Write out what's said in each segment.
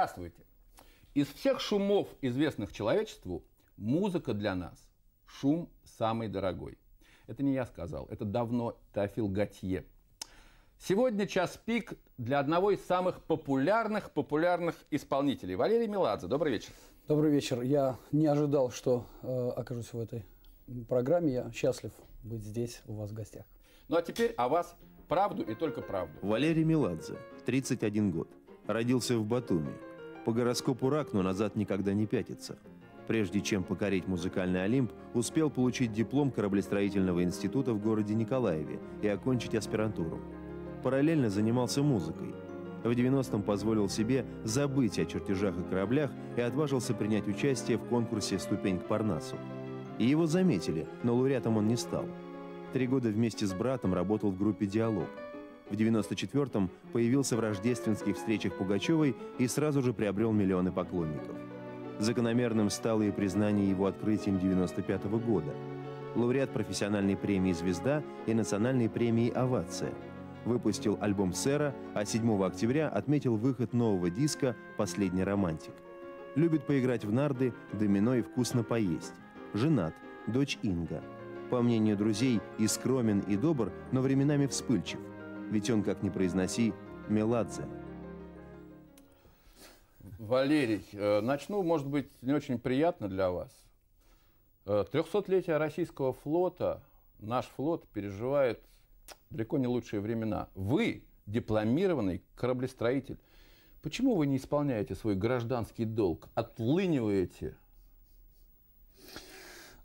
Здравствуйте! Из всех шумов, известных человечеству, музыка для нас – шум самый дорогой. Это не я сказал, это давно Теофил Готье. Сегодня час пик для одного из самых популярных популярных исполнителей. Валерий Меладзе, добрый вечер. Добрый вечер. Я не ожидал, что э, окажусь в этой программе. Я счастлив быть здесь у вас в гостях. Ну а теперь о вас правду и только правду. Валерий Меладзе, 31 год. Родился в Батуми, по гороскопу рак, но назад никогда не пятится. Прежде чем покорить музыкальный Олимп, успел получить диплом кораблестроительного института в городе Николаеве и окончить аспирантуру. Параллельно занимался музыкой. В 90-м позволил себе забыть о чертежах и кораблях и отважился принять участие в конкурсе «Ступень к Парнасу». И его заметили, но лауреатом он не стал. Три года вместе с братом работал в группе «Диалог». В 1994-м появился в рождественских встречах Пугачевой и сразу же приобрел миллионы поклонников. Закономерным стало и признание его открытием 1995 -го года. Лауреат профессиональной премии «Звезда» и национальной премии «Овация». Выпустил альбом «Сера», а 7 октября отметил выход нового диска «Последний романтик». Любит поиграть в нарды, домино и вкусно поесть. Женат, дочь Инга. По мнению друзей, и скромен, и добр, но временами вспыльчив. Ведь он, как ни произноси, Меладзе. Валерий, э, начну, может быть, не очень приятно для вас. 300 э, российского флота, наш флот переживает далеко не лучшие времена. Вы дипломированный кораблестроитель. Почему вы не исполняете свой гражданский долг, отлыниваете?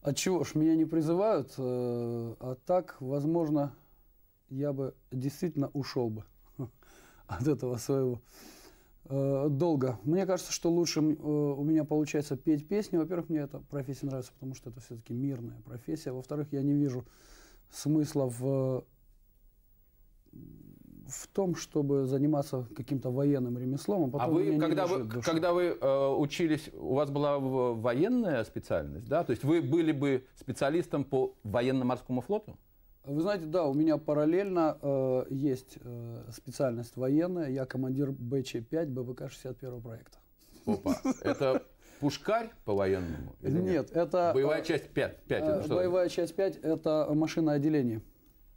От а чего ж меня не призывают, э, а так, возможно, я бы действительно ушел бы от этого своего э, долго. Мне кажется, что лучше э, у меня получается петь песни. Во-первых, мне эта профессия нравится, потому что это все-таки мирная профессия. Во-вторых, я не вижу смысла в, в том, чтобы заниматься каким-то военным ремеслом. А, потом а вы, когда вы, когда вы э, учились, у вас была военная специальность, да? То есть вы были бы специалистом по военно-морскому флоту? Вы знаете, да, у меня параллельно э, есть э, специальность военная. Я командир БЧ-5 бвк 61 проекта. Опа, это пушкарь по-военному? Нет, нет, это... Э, боевая часть 5. 5 это э, что? Боевая часть 5 – это машинное отделение.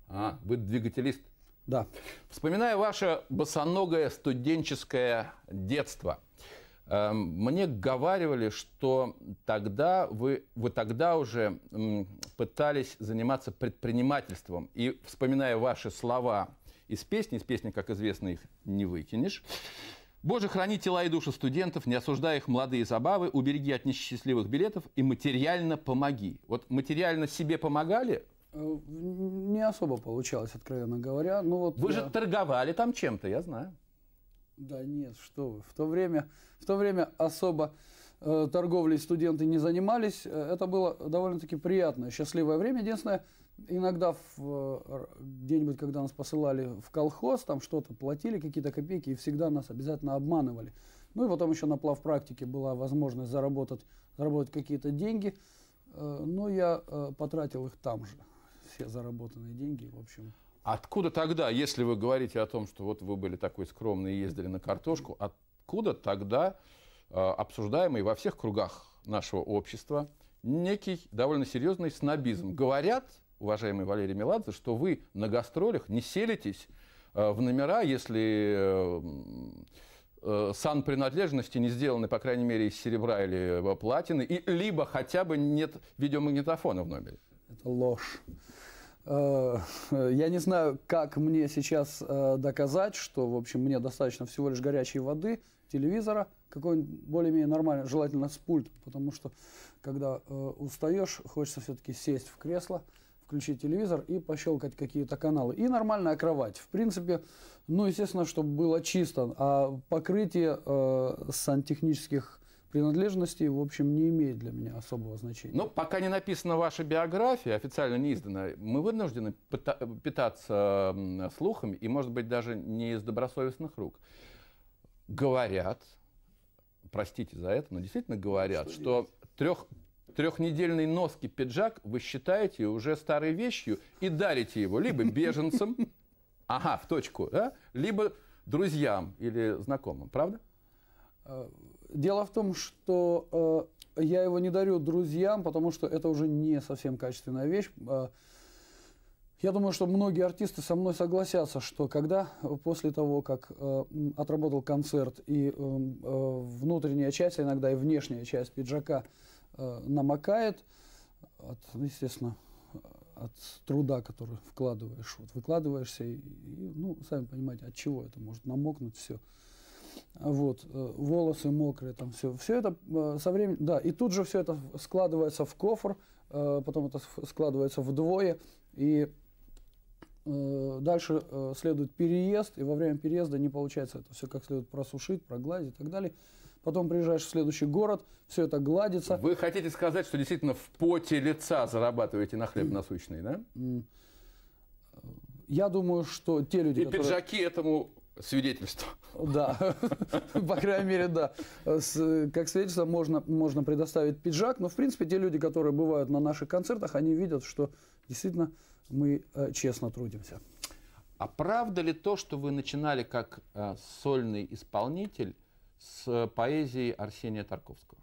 А, вы двигателист? Да. Вспоминая ваше босоногое студенческое детство – Эм, мне говаривали, что тогда вы, вы тогда уже пытались заниматься предпринимательством. И вспоминая ваши слова из песни, из песни, как известно, их не выкинешь. Боже, храни тела и души студентов, не осуждая их молодые забавы, убереги от несчастливых билетов и материально помоги. Вот материально себе помогали? Э, не особо получалось, откровенно говоря. Ну, вот Вы я... же торговали там чем-то, я знаю. Да нет, что вы. В то время, в то время особо э, торговлей студенты не занимались. Э, это было довольно-таки приятное, счастливое время. Единственное, иногда э, где-нибудь, когда нас посылали в колхоз, там что-то платили, какие-то копейки, и всегда нас обязательно обманывали. Ну и потом еще на плав практике была возможность заработать, заработать какие-то деньги, э, но я потратил их там же, все заработанные деньги, в общем. Откуда тогда, если вы говорите о том, что вот вы были такой скромный и ездили на картошку, откуда тогда э, обсуждаемый во всех кругах нашего общества некий довольно серьезный снобизм? Говорят, уважаемый Валерий Меладзе, что вы на гастролях не селитесь э, в номера, если э, э сан принадлежности не сделаны, по крайней мере, из серебра или э, платины, и либо хотя бы нет видеомагнитофона в номере. Это ложь. Э, я не знаю, как мне сейчас э, доказать, что, в общем, мне достаточно всего лишь горячей воды, телевизора, какой-нибудь более-менее нормальный, желательно с пульта, потому что, когда э, устаешь, хочется все-таки сесть в кресло, включить телевизор и пощелкать какие-то каналы. И нормальная кровать. В принципе, ну, естественно, чтобы было чисто. А покрытие э, сантехнических принадлежности, в общем, не имеет для меня особого значения. Но ну, пока не написана ваша биография, официально не издана, мы вынуждены питаться слухами, и, может быть, даже не из добросовестных рук. Говорят, простите за это, но действительно говорят, что, что трех, трехнедельный носки пиджак вы считаете уже старой вещью и дарите его либо беженцам, ага, в точку, да, либо друзьям или знакомым, правда? Э, Дело в том, что э, я его не дарю друзьям, потому что это уже не совсем качественная вещь. Э, я думаю, что многие артисты со мной согласятся, что когда после того, как э, отработал концерт и э, э внутренняя часть, а иногда и внешняя часть пиджака э, намокает, от, ну, естественно, от труда, который вкладываешь, вот выкладываешься, и, и, ну, сами понимаете, от чего это может намокнуть все вот, э, волосы мокрые, там все. Все это э, со временем, да, и тут же все это складывается в кофр, э, потом это складывается вдвое, и дальше следует переезд, и во время переезда не получается это все как следует просушить, прогладить и так далее. Потом приезжаешь в следующий город, все это гладится. Вы хотите сказать, что действительно в поте лица зарабатываете на хлеб насущный, да? Я думаю, что те люди, и которые... пиджаки этому свидетельство. Да, по крайней мере, да. как свидетельство можно, можно предоставить пиджак, но, в принципе, те люди, которые бывают на наших концертах, они видят, что действительно мы э, честно трудимся. А правда ли то, что вы начинали как э, сольный исполнитель с э, поэзии Арсения Тарковского?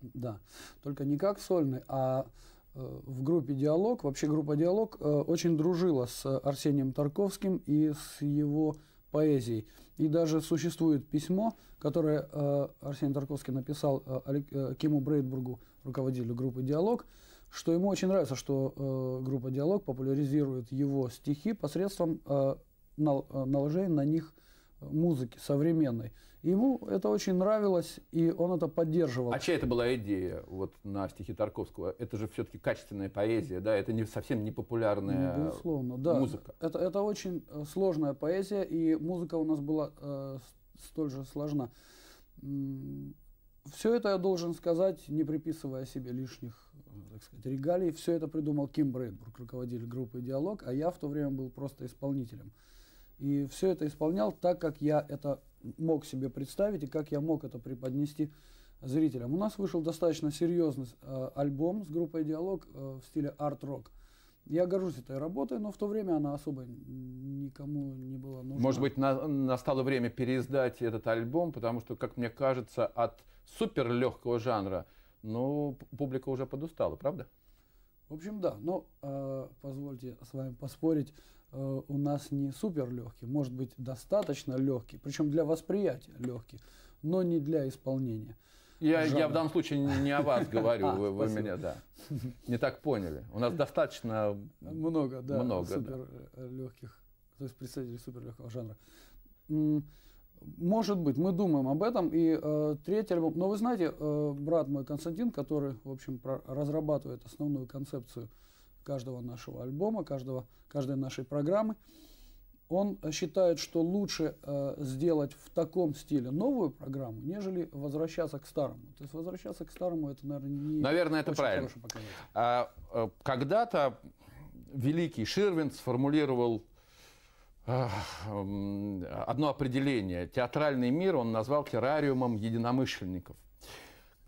Да, только не как сольный, а в группе «Диалог». Вообще группа «Диалог» очень дружила с Арсением Тарковским и с его поэзией. И даже существует письмо, которое э, Арсений Тарковский написал э, э, Киму Брейдбургу, руководителю группы «Диалог», что ему очень нравится, что э, группа «Диалог» популяризирует его стихи посредством э, нал э, наложения на них э, музыки современной. Ему это очень нравилось, и он это поддерживал. А чья это была идея вот, на стихи Тарковского? Это же все-таки качественная поэзия, да? Это не, совсем не популярная ну, Безусловно, да. музыка. Это, это очень э, сложная поэзия, и музыка у нас была э, столь же сложна. Все это я должен сказать, не приписывая себе лишних, э, так сказать, регалий. Все это придумал Ким Брейдбург, руководитель группы «Диалог», а я в то время был просто исполнителем. И все это исполнял так, как я это мог себе представить и как я мог это преподнести зрителям. У нас вышел достаточно серьезный э, альбом с группой «Диалог» э, в стиле арт-рок. Я горжусь этой работой, но в то время она особо никому не была нужна. Может быть, на, настало время переиздать этот альбом, потому что, как мне кажется, от суперлегкого жанра, ну, публика уже подустала, правда? В общем, да. Но э, позвольте с вами поспорить. Э, у нас не супер легкий, может быть достаточно легкий, причем для восприятия легкий, но не для исполнения. Я, я в данном случае не о вас говорю, а, вы, вы меня да, не так поняли. У нас достаточно много, да, много, супер да. Э, то есть представителей супер легкого жанра. Может быть, мы думаем об этом. И э, третий альбом. Но вы знаете, э, брат мой Константин, который, в общем, про, разрабатывает основную концепцию каждого нашего альбома, каждого, каждой нашей программы. Он э, считает, что лучше э, сделать в таком стиле новую программу, нежели возвращаться к старому. То есть возвращаться к старому это, наверное, не Наверное, это правильно. А, э, когда-то великий Ширвин сформулировал э, одно определение. Театральный мир он назвал террариумом единомышленников.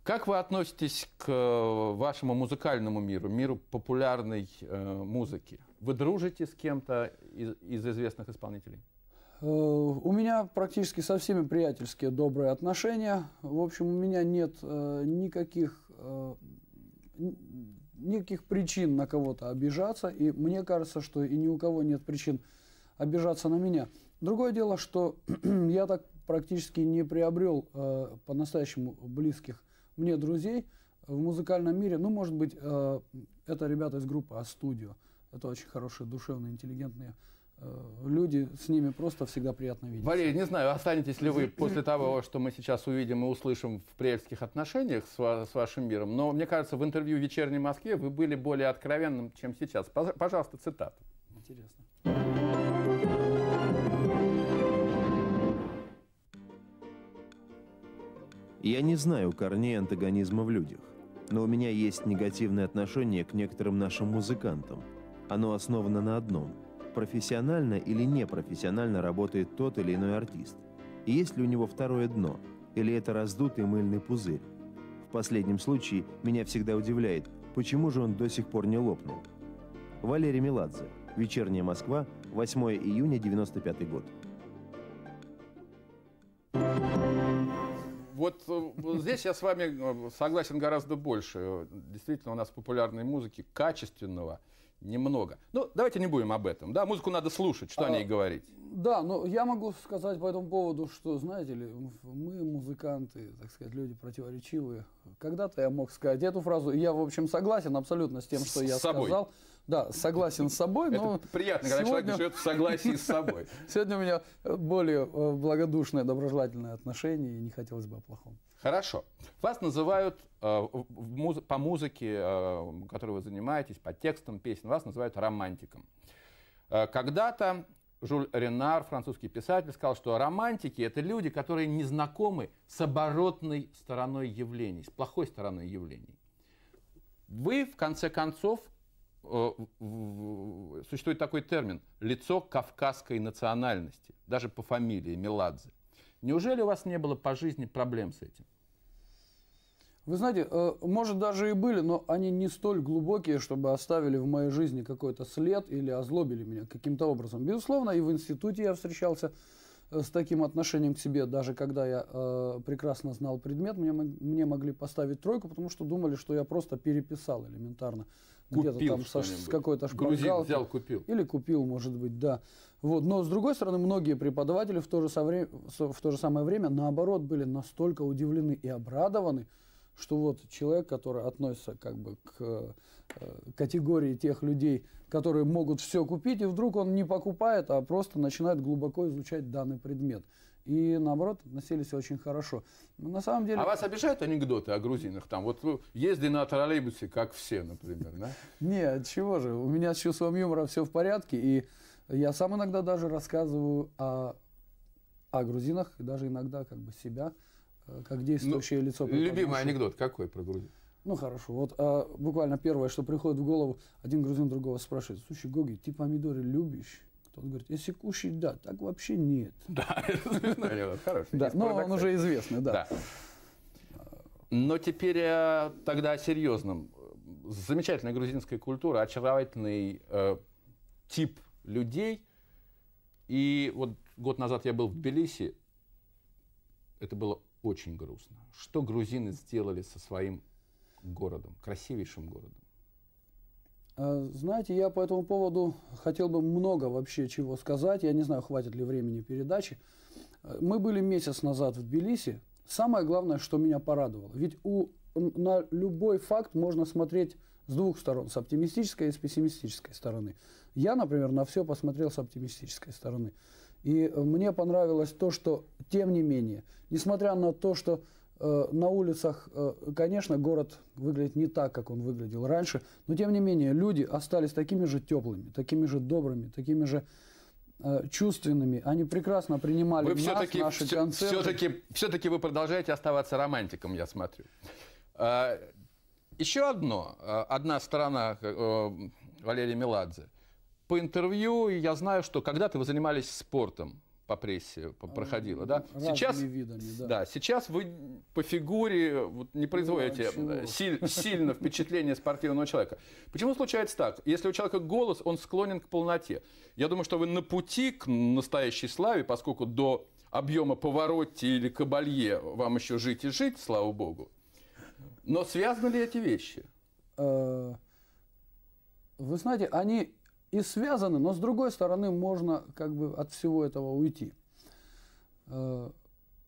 Как вы относитесь к э, вашему музыкальному миру, миру популярной э, музыки? Вы дружите с кем-то из, из известных исполнителей? Э, у меня практически со всеми приятельские добрые отношения. В общем, у меня нет э, никаких, э, никаких причин на кого-то обижаться. И мне кажется, что и ни у кого нет причин обижаться на меня. Другое дело, что я так практически не приобрел э, по-настоящему близких мне друзей в музыкальном мире, ну, может быть, э, это ребята из группы А-студио. Это очень хорошие, душевные, интеллигентные э, люди, с ними просто всегда приятно видеть. Валерий, не знаю, останетесь ли вы после того, что мы сейчас увидим и услышим в приятельских отношениях с, с вашим миром, но мне кажется, в интервью «Вечерней Москве» вы были более откровенным, чем сейчас. Пожалуйста, цитату. Интересно. Я не знаю корней антагонизма в людях, но у меня есть негативное отношение к некоторым нашим музыкантам. Оно основано на одном – профессионально или непрофессионально работает тот или иной артист. И есть ли у него второе дно, или это раздутый мыльный пузырь? В последнем случае меня всегда удивляет, почему же он до сих пор не лопнул. Валерий Меладзе, «Вечерняя Москва», 8 июня 1995 год. Э, вот здесь я с вами э, согласен гораздо больше. Действительно, у нас популярной музыки качественного немного. Ну, давайте не будем об этом. Да, музыку надо слушать, что а, о ней а, говорить. Да, но я могу сказать по этому поводу, что, знаете ли, мы музыканты, так сказать, люди противоречивые. Когда-то я мог сказать эту фразу. Я, в общем, согласен абсолютно с тем, что с я собой. сказал. Да, согласен с собой. Но Это приятно, когда сегодня... человек живет в согласии с собой. Сегодня у меня более э, благодушное, доброжелательное отношение, и не хотелось бы о плохом. Хорошо. Вас называют э, по музыке, э, которой вы занимаетесь, по текстам песен, вас называют романтиком. Э, когда-то Жюль Ренар, французский писатель, сказал, что романтики – это люди, которые не знакомы с оборотной стороной явлений, с плохой стороной явлений. Вы, в конце концов, э, существует такой термин – лицо кавказской национальности, даже по фамилии Меладзе. Неужели у вас не было по жизни проблем с этим? Вы знаете, э, может даже и были, но они не столь глубокие, чтобы оставили в моей жизни какой-то след или озлобили меня каким-то образом. Безусловно, и в институте я встречался э, с таким отношением к себе, даже когда я э, прекрасно знал предмет, мне, мне могли поставить тройку, потому что думали, что я просто переписал элементарно. Где-то там со, с какой-то шпаргалки. взял, купил. Или купил, может быть, да. Вот. Но, с другой стороны, многие преподаватели в то, же совре... в то же самое время, наоборот, были настолько удивлены и обрадованы, что вот человек, который относится как бы к э, категории тех людей, которые могут все купить, и вдруг он не покупает, а просто начинает глубоко изучать данный предмет. И наоборот, относились очень хорошо. на самом деле... А вас обижают анекдоты о грузинах? Там вот ну, езди на троллейбусе, как все, например, да? Нет, чего же. У меня с чувством юмора все в порядке. И я сам иногда даже рассказываю о, о грузинах, и даже иногда как бы себя Э, как действующее ну, лицо. Любимый анекдот какой про Грузию? Ну хорошо, вот а, буквально первое, что приходит в голову, один грузин другого спрашивает, слушай, Гоги, ты помидоры любишь? Тот говорит, если кушать, да, так вообще нет. Да, хороший. Да, но он уже известный, да. Но теперь э, тогда о серьезном. Замечательная грузинская культура, очаровательный э, тип людей. И вот год назад я был в Тбилиси, это было очень грустно. Что грузины сделали со своим городом, красивейшим городом? А, знаете, я по этому поводу хотел бы много вообще чего сказать. Я не знаю, хватит ли времени передачи. А, мы были месяц назад в Тбилиси. Самое главное, что меня порадовало. Ведь у, на любой факт можно смотреть с двух сторон, с оптимистической и с пессимистической стороны. Я, например, на все посмотрел с оптимистической стороны. И э, мне понравилось то, что, тем не менее, несмотря на то, что э, на улицах, э, конечно, город выглядит не так, как он выглядел раньше, но, тем не менее, люди остались такими же теплыми, такими же добрыми, такими же э, чувственными. Они прекрасно принимали вы нас, все-таки, наши все, концерты. Все-таки, все-таки вы продолжаете оставаться романтиком, я смотрю. А, еще одно, э, одна сторона Валерия Меладзе – по интервью и я знаю, что когда ты вы занимались спортом по прессе а, проходило ну, да? Разными сейчас, видами, да. да. Сейчас вы по фигуре вот, не ну, производите да, сильно впечатление спортивного человека. Почему случается так? Если у человека голос, он склонен к полноте. Я думаю, что вы на пути к настоящей славе, поскольку до объема повороте или Кабалье вам еще жить и жить, слава богу. Но связаны ли эти вещи? Э, вы знаете, они и связаны, но с другой стороны можно как бы от всего этого уйти. Э,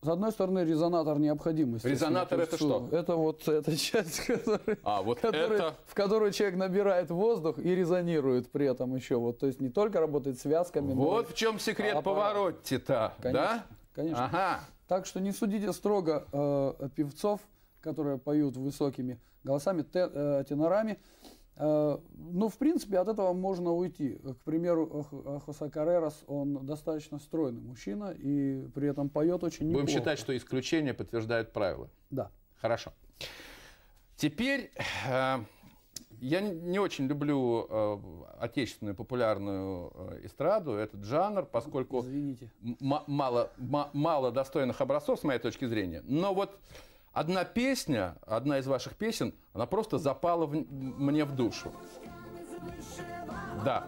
с одной стороны, резонатор необходимости. Резонатор это что? Это вот эта часть, который, а, вот который, это... в которую человек набирает воздух и резонирует при этом еще. Вот, то есть не только работает связками. Вот но в чем секрет аппарат. поворотте-то, да? Конечно. Ага. Так что не судите строго э, певцов, которые поют высокими голосами, те, э, тенорами. Э, ну, в принципе, от этого можно уйти. К примеру, Хосе Каррерас, он достаточно стройный мужчина и при этом поет очень неплохо. Будем считать, что исключения подтверждают правила. Да. Хорошо. Теперь э, я не очень люблю э, отечественную популярную эстраду, этот жанр, поскольку Извините. мало, мало достойных образцов, с моей точки зрения. Но вот Одна песня, одна из ваших песен, она просто запала в, мне в душу. Да.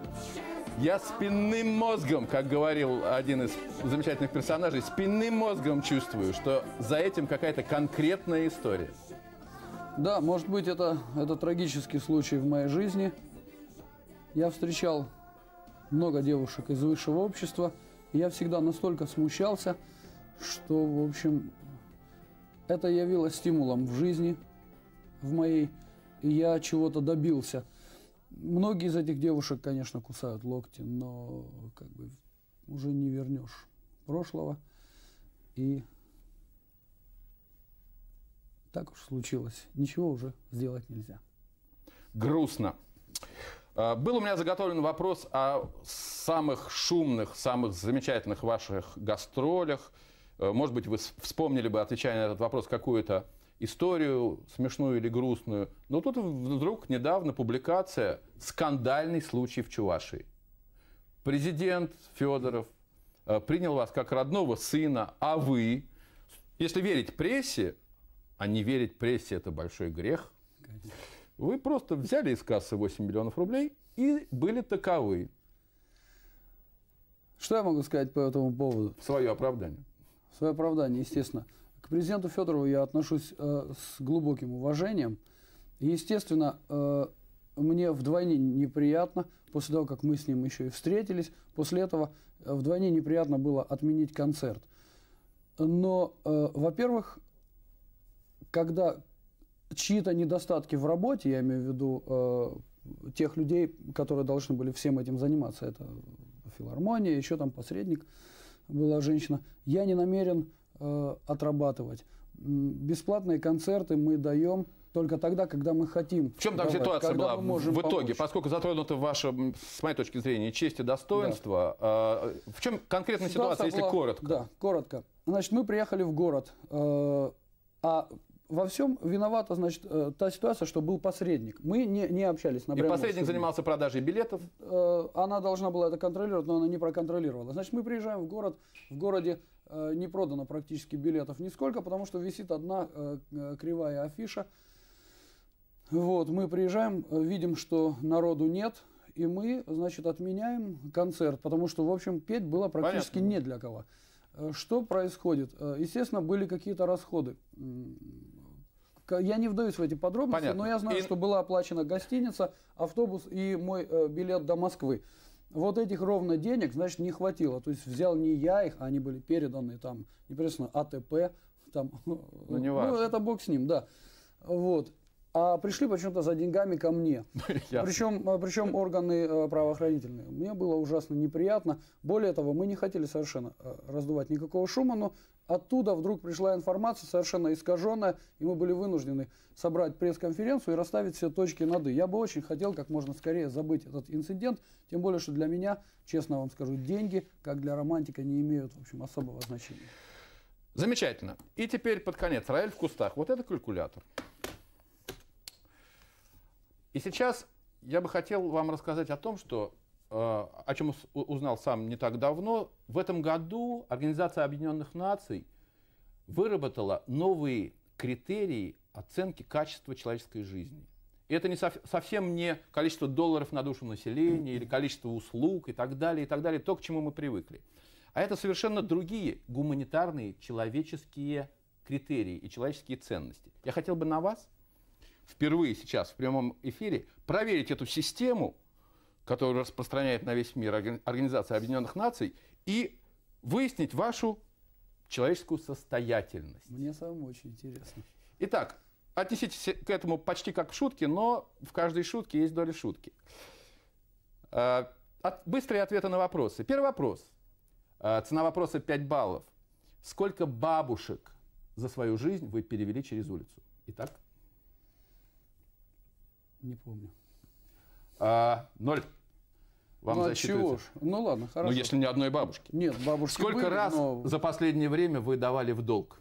Я спинным мозгом, как говорил один из замечательных персонажей, спинным мозгом чувствую, что за этим какая-то конкретная история. Да, может быть, это, это трагический случай в моей жизни. Я встречал много девушек из высшего общества. И я всегда настолько смущался, что, в общем, это явилось стимулом в жизни в моей, и я чего-то добился. Многие из этих девушек, конечно, кусают локти, но как бы уже не вернешь прошлого. И так уж случилось. Ничего уже сделать нельзя. Грустно. А, был у меня заготовлен вопрос о самых шумных, самых замечательных ваших гастролях – Э, может быть, вы вспомнили бы, отвечая на этот вопрос, какую-то историю смешную или грустную. Но тут вдруг недавно публикация «Скандальный случай в Чувашии». Президент Федоров э, принял вас как родного сына, а вы, если верить прессе, а не верить прессе – это большой грех, Конечно. вы просто взяли из кассы 8 миллионов рублей и были таковы. Что я могу сказать по этому поводу? Свое оправдание свое оправдание, естественно. К президенту Федорову я отношусь э, с глубоким уважением. И, естественно, э, мне вдвойне неприятно, после того, как мы с ним еще и встретились, после этого э, вдвойне неприятно было отменить концерт. Но, э, во-первых, когда чьи-то недостатки в работе, я имею в виду э, тех людей, которые должны были всем этим заниматься, это филармония, еще там посредник, э, была женщина, я не намерен э, отрабатывать. Бесплатные концерты мы даем только тогда, когда мы хотим. В чем там давать, ситуация была в итоге? Помочь. Поскольку затронута ваше, с моей точки зрения, честь и достоинство, да. э, в чем конкретная ситуация, ситуация если коротко? Да, коротко. Значит, мы приехали в город, э, а во всем виновата, значит, э, та ситуация, что был посредник. Мы не, не общались на И посредник занимался продажей билетов? Э, она должна была это контролировать, но она не проконтролировала. Значит, мы приезжаем в город, в городе э, не продано практически билетов нисколько, потому что висит одна кривая афиша. Вот, мы приезжаем, видим, что народу нет, и мы, значит, отменяем концерт, потому что, в общем, петь было практически Понятно. не для кого. Что происходит? Естественно, были какие-то расходы. Я не вдаюсь в эти подробности, Понятно. но я знаю, и... что была оплачена гостиница, автобус и мой э, билет до Москвы. Вот этих ровно денег, значит, не хватило. То есть взял не я их, а они были переданы там непосредственно АТП. Там, ну, не важно. Ну, это бог с ним, да. Вот. А пришли почему-то за деньгами ко мне. Причем, причем э, органы э, правоохранительные. Мне было ужасно неприятно. Более того, мы не хотели совершенно э, раздувать никакого шума, но Оттуда вдруг пришла информация совершенно искаженная, и мы были вынуждены собрать пресс-конференцию и расставить все точки над «и». Я бы очень хотел как можно скорее забыть этот инцидент, тем более, что для меня, честно вам скажу, деньги, как для романтика, не имеют, в общем, особого значения. Замечательно. И теперь под конец. Раэль в кустах. Вот это калькулятор. И сейчас я бы хотел вам рассказать о том, что Э, о чем узнал сам не так давно, в этом году Организация Объединенных Наций выработала новые критерии оценки качества человеческой жизни. И это не совсем не количество долларов на душу населения или количество услуг и так далее, и так далее, то, к чему мы привыкли. А это совершенно другие гуманитарные человеческие критерии и человеческие ценности. Я хотел бы на вас впервые сейчас в прямом эфире проверить эту систему которую распространяет на весь мир Организация Объединенных Наций, и выяснить вашу человеческую состоятельность. Мне самому очень интересно. Итак, отнеситесь к этому почти как к шутке, но в каждой шутке есть доля шутки. А, быстрые ответы на вопросы. Первый вопрос. А, цена вопроса 5 баллов. Сколько бабушек за свою жизнь вы перевели через улицу? Итак? Не помню. А, ноль. Вам ну, а чего ж? Ну ладно, ну, хорошо. Ну если ни одной бабушки. Нет, бабушки Сколько были, раз но... за последнее время вы давали в долг?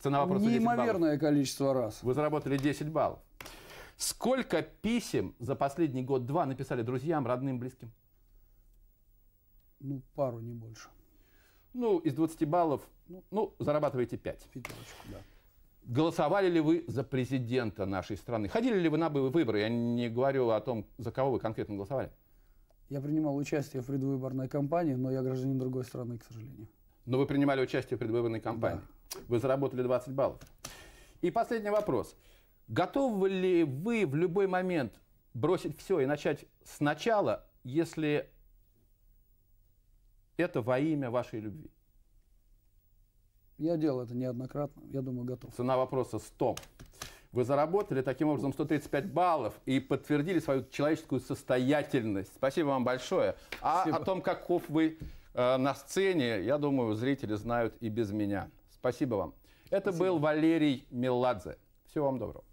Цена вопроса Неимоверное количество раз. Вы заработали 10 баллов. Сколько писем за последний год-два написали друзьям, родным, близким? Ну, пару, не больше. Ну, из 20 баллов, ну, ну зарабатываете 5. Пятерочку, да. Голосовали ли вы за президента нашей страны? Ходили ли вы на выборы? Я не говорю о том, за кого вы конкретно голосовали. Я принимал участие в предвыборной кампании, но я гражданин другой страны, к сожалению. Но вы принимали участие в предвыборной кампании. Да. Вы заработали 20 баллов. И последний вопрос. Готовы ли вы в любой момент бросить все и начать сначала, если это во имя вашей любви? Я делал это неоднократно, я думаю, готов. Цена вопроса 100. Вы заработали таким образом 135 баллов и подтвердили свою человеческую состоятельность. Спасибо вам большое. А Спасибо. о том, каков вы э, на сцене, я думаю, зрители знают и без меня. Спасибо вам. Это Спасибо. был Валерий Меладзе. Всего вам доброго.